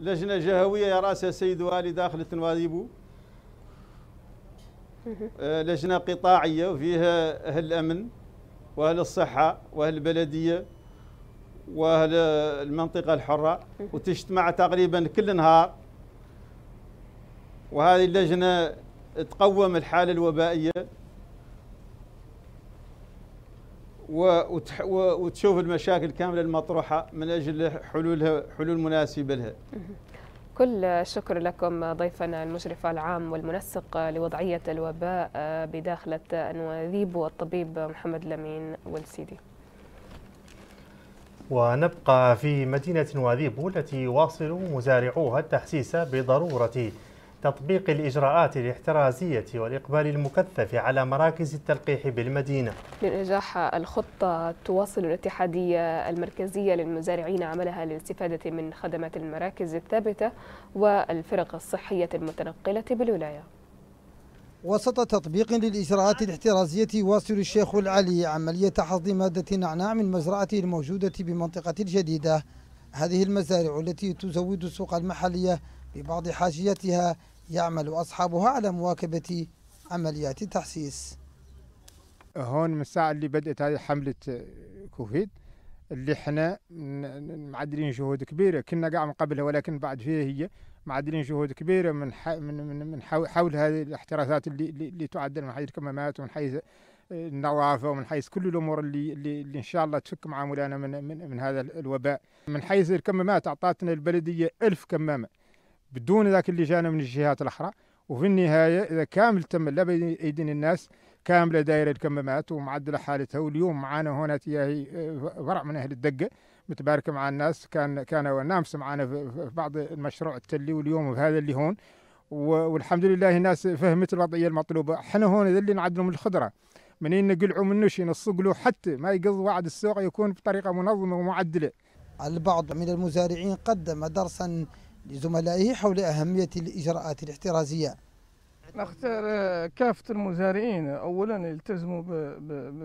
لجنه جهويه يراسها السيد والي داخل تنواديبو آه، لجنه قطاعيه وفيها اهل الامن واهل الصحه واهل البلديه واهل المنطقه الحره وتجتمع تقريبا كل نهار وهذه اللجنه تقوم الحاله الوبائيه وتشوف المشاكل كامله المطروحه من اجل حلولها حلول مناسبه لها. كل الشكر لكم ضيفنا المشرف العام والمنسق لوضعيه الوباء بداخله انواذيب والطبيب محمد لمين والسيدي. ونبقى في مدينه نواذيب التي واصل مزارعوها التحسيس بضروره تطبيق الإجراءات الاحترازية والإقبال المكثف على مراكز التلقيح بالمدينة لنجاح الخطة تواصل الاتحادية المركزية للمزارعين عملها للاستفادة من خدمات المراكز الثابتة والفرق الصحية المتنقلة بالولاية وسط تطبيق للإجراءات الاحترازية يواصل الشيخ العلي عملية حصد مادة نعناع من مزرعته الموجودة بمنطقة الجديدة هذه المزارع التي تزود السوق المحلية ببعض حاجيتها يعمل أصحابها على مواكبة عمليات التحسيس هون من الساعة اللي بدأت هذه حملة كوفيد اللي احنا معدلين جهود كبيرة كنا قاع من قبلها ولكن بعد فيها هي معدلين جهود كبيرة من من من حول هذه الاحتراسات اللي اللي تعدل من حيث الكمامات ومن حيث النظافة ومن حيث كل الأمور اللي, اللي, اللي إن شاء الله تفك معاملانا من, من, من هذا الوباء من حيث الكمامات أعطتنا البلدية ألف كمامة بدون ذاك اللي جانا من الجهات الاخرى وفي النهايه اذا كامل تم لا بين ايدين الناس كامله دايره الكمامات ومعدله حالتها واليوم معانا هنا تياهي آه، فرع من اهل الدقه متباركه مع الناس كان كان نامس معانا في بعض المشروع التلي واليوم في هذا اللي هون والحمد لله الناس فهمت الوضعيه المطلوبه احنا هون ذا اللي نعدلوا من الخضره منين نقلعوا منه شيء نصقلوا حتى ما يقض وعد السوق يكون بطريقه منظمه ومعدله البعض من المزارعين قدم درسا لزملائه حول أهمية الإجراءات الاحترازية نختار آه، كافة المزارعين أولا يلتزموا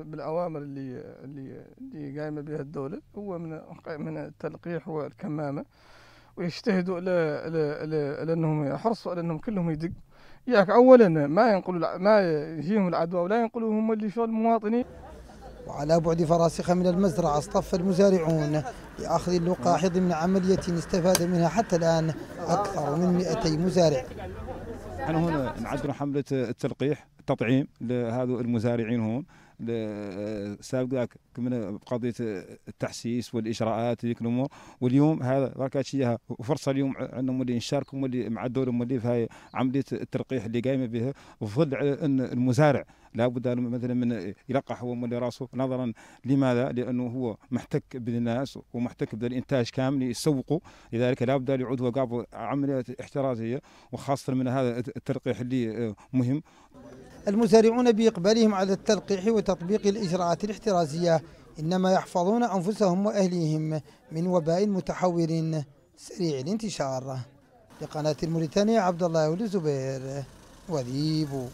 بالأوامر اللي اللي اللي قايمة بها الدولة هو من من التلقيح والكمامة ويجتهدوا لأنهم يحرصوا على أنهم كلهم يدق ياك يعني أولا ما ينقلوا ما يجيهم العدوى ولا ينقلوا هم اللي شو المواطنين وعلى بعد فراسخ من المزرعة اصطف المزارعون لأخذ اللقاح ضمن عملية استفاد منها حتى الآن أكثر من 200 مزارع نحن هنا نعدل حملة التلقيح التطعيم لهذو المزارعين هون سابق من بقضيه التحسيس والاجراءات هذيك الامور واليوم هذا راك هادشي فرصه اليوم عندهم اللي نشاركوا اللي مع الدوله اللي في هاي عمليه الترقيح اللي قايمه بها وفضل على ان المزارع لابد مثلا من يلقح هو مولي راسه نظرا لماذا؟ لانه هو محتك بالناس ومحتك بالانتاج كامل يسوقوا لذلك لابد يعود وقابل عمليه احترازيه وخاصه من هذا الترقيح اللي مهم المزارعون بإقبالهم على التلقيح وتطبيق الإجراءات الاحترازية إنما يحفظون أنفسهم وأهليهم من وباء متحور سريع الانتشار لقناة الموريتانية عبد الله الزبير وذيبو